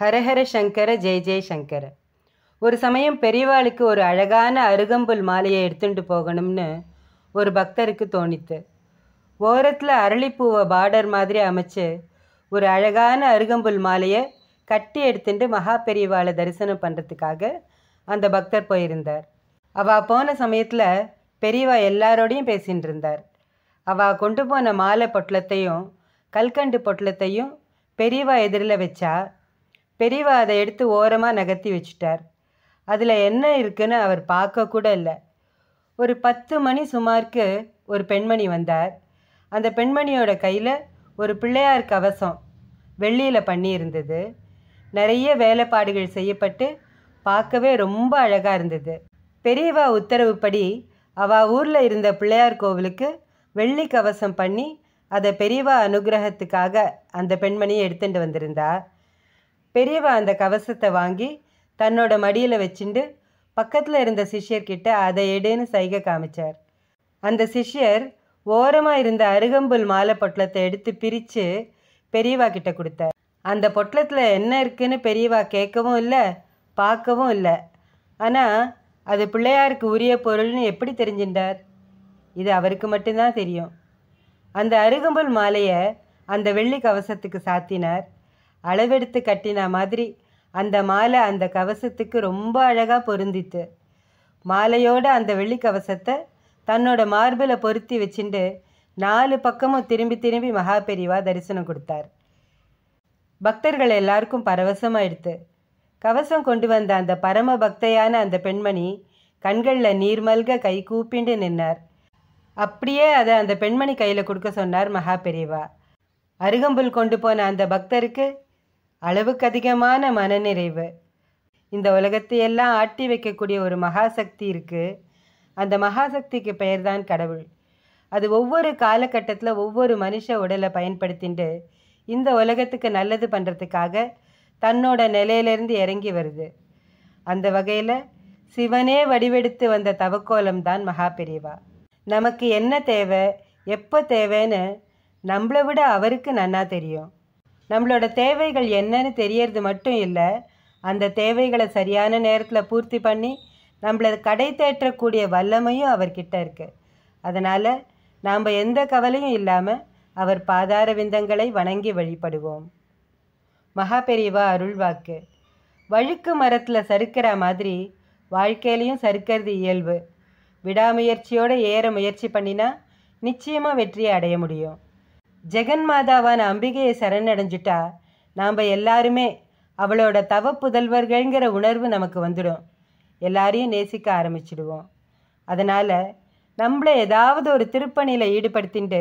ஹரஹர சங்கர ஜெய் ஜெய் சங்கர ஒரு சமயம் பெரியவாளுக்கு ஒரு அழகான அருகம்புல் மாலையை எடுத்துட்டு போகணும்னு ஒரு பக்தருக்கு தோணித்து ஓரத்தில் அரளிப்பூவை பார்டர் மாதிரி அமைச்சு ஒரு அழகான அருகம்புல் மாலையை கட்டி எடுத்துட்டு மகா பெரியவாளை தரிசனம் பண்ணுறதுக்காக அந்த பக்தர் போயிருந்தார் அவா போன சமயத்தில் பெரியவா எல்லாரோடையும் பேசின்னு இருந்தார் அவள் கொண்டு போன மாலை பொட்டலத்தையும் கல்கண்டு பொட்டலத்தையும் பெரியவா எதிரில் வச்சா பெரியவா அதை எடுத்து ஓரமாக நகர்த்தி வச்சிட்டார் அதில் என்ன இருக்குன்னு அவர் பார்க்க கூட இல்லை ஒரு பத்து மணி சுமாருக்கு ஒரு பெண்மணி வந்தார் அந்த பெண்மணியோட கையில் ஒரு பிள்ளையார் கவசம் வெள்ளியில் பண்ணியிருந்தது நிறைய வேலைப்பாடுகள் செய்யப்பட்டு பார்க்கவே ரொம்ப அழகாக இருந்தது பெரியவா உத்தரவுப்படி அவ ஊரில் இருந்த பிள்ளையார் கோவிலுக்கு வெள்ளி கவசம் பண்ணி அதை பெரியவா அனுகிரகத்துக்காக அந்த பெண்மணியை எடுத்துட்டு வந்திருந்தா பெரியவா அந்த கவசத்தை வாங்கி தன்னோட மடியில் வச்சுண்டு பக்கத்தில் இருந்த சிஷ்யர்கிட்ட அதை எடுன்னு சைகை காமிச்சார் அந்த சிஷ்யர் ஓரமாக இருந்த அருகம்புல் மாலை பொட்டலத்தை எடுத்து பிரித்து பெரியவா கிட்ட கொடுத்தார் அந்த பொட்டலத்தில் என்ன இருக்குன்னு பெரியவா கேட்கவும் இல்லை பார்க்கவும் இல்லை ஆனால் அது பிள்ளையாருக்கு உரிய பொருள்னு எப்படி தெரிஞ்சின்றார் இது அவருக்கு மட்டும்தான் தெரியும் அந்த அருகம்புல் மாலையை அந்த வெள்ளி கவசத்துக்கு சாத்தினார் அளவெடுத்து கட்டின மாதிரி அந்த மாலை அந்த கவசத்துக்கு ரொம்ப அழகாக பொருந்தித்து மாலையோட அந்த வெள்ளி கவசத்தை தன்னோட மார்பில் பொருத்தி வச்சுட்டு நாலு பக்கமும் திரும்பி திரும்பி மகா பெரிவா தரிசனம் கொடுத்தார் பக்தர்கள் எல்லாருக்கும் பரவசமாயிடுத்து கவசம் கொண்டு வந்த அந்த பரம பக்தையான அந்த பெண்மணி கண்களில் நீர்மல்க கை கூப்பிண்டு நின்னார் அப்படியே அதை அந்த பெண்மணி கையில் கொடுக்க சொன்னார் மகா பெரியவா அருகம்புல் கொண்டு போன அந்த பக்தருக்கு அளவுக்கு அதிகமான மனநிறைவு இந்த உலகத்தையெல்லாம் ஆட்டி வைக்கக்கூடிய ஒரு மகாசக்தி இருக்குது அந்த மகாசக்திக்கு பெயர் தான் கடவுள் அது ஒவ்வொரு காலகட்டத்தில் ஒவ்வொரு மனுஷ உடலை பயன்படுத்திட்டு இந்த உலகத்துக்கு நல்லது பண்ணுறதுக்காக தன்னோட நிலையிலேருந்து இறங்கி வருது அந்த வகையில் சிவனே வடிவெடுத்து வந்த தவக்கோலம் தான் மகா பெரியவா நமக்கு என்ன தேவை எப்போ தேவைன்னு நம்மளை விட அவருக்கு நன்னா தெரியும் நம்மளோட தேவைகள் என்னன்னு தெரியறது மட்டும் இல்லை அந்த தேவைகளை சரியான நேரத்தில் பூர்த்தி பண்ணி நம்மளை கடை தேற்றக்கூடிய வல்லமையும் அவர்கிட்ட இருக்குது அதனால் நாம் எந்த கவலையும் இல்லாமல் அவர் பாதார விந்தங்களை வணங்கி வழிபடுவோம் மகாபெரிவா அருள்வாக்கு வழுக்கு மரத்தில் சறுக்கிற மாதிரி வாழ்க்கையிலையும் சறுக்கிறது இயல்பு விடாமுயற்சியோடு ஏற முயற்சி பண்ணினா நிச்சயமாக வெற்றியை அடைய முடியும் ஜெகன் மாதாவான அம்பிகையை சரணடைஞ்சிட்டா நாம் எல்லாருமே அவளோட தவ புதல்வர்கள்ங்கிற உணர்வு நமக்கு வந்துடும் எல்லாரையும் நேசிக்க ஆரம்பிச்சிடுவோம் அதனால் நம்மளை ஏதாவது ஒரு திருப்பணியில் ஈடுபடுத்திட்டு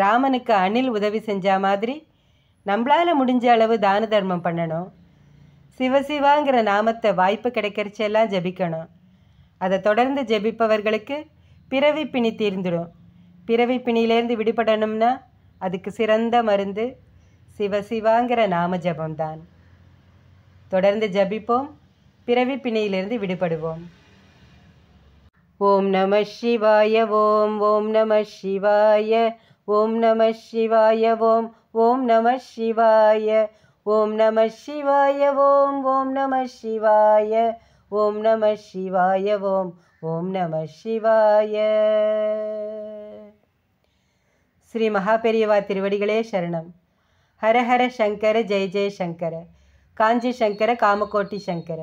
ராமனுக்கு அணில் உதவி செஞ்ச மாதிரி நம்மளால் முடிஞ்ச அளவு தான தர்மம் பண்ணணும் சிவசிவாங்கிற நாமத்தை வாய்ப்பு கிடைக்கிறச்செல்லாம் ஜபிக்கணும் அதை தொடர்ந்து ஜெபிப்பவர்களுக்கு பிறவி பிணி தீர்ந்துடும் பிறவி பிணியிலேருந்து விடுபடணும்னா அதுக்கு சிறந்த மருந்து சிவ சிவாங்கிற நாம ஜபம்தான் தொடர்ந்து ஜபிப்போம் பிறவி பிணையிலிருந்து விடுபடுவோம் ஓம் நம சிவாய ஓம் ஓம் நம சிவாய ஓம் நம சிவாய ஓம் ஓம் நம சிவாய ஓம் நம சிவாய ஓம் ஓம் நம சிவாய ஓம் நம சிவாய ஓம் ஓம் நம சிவாய ஸ்ரீ மகாபெரியவா திருவடிகளே சரணம் ஹரஹர சங்கர ஜெய ஜெய சங்கர காஞ்சி சங்கர காமகோட்டி சங்கர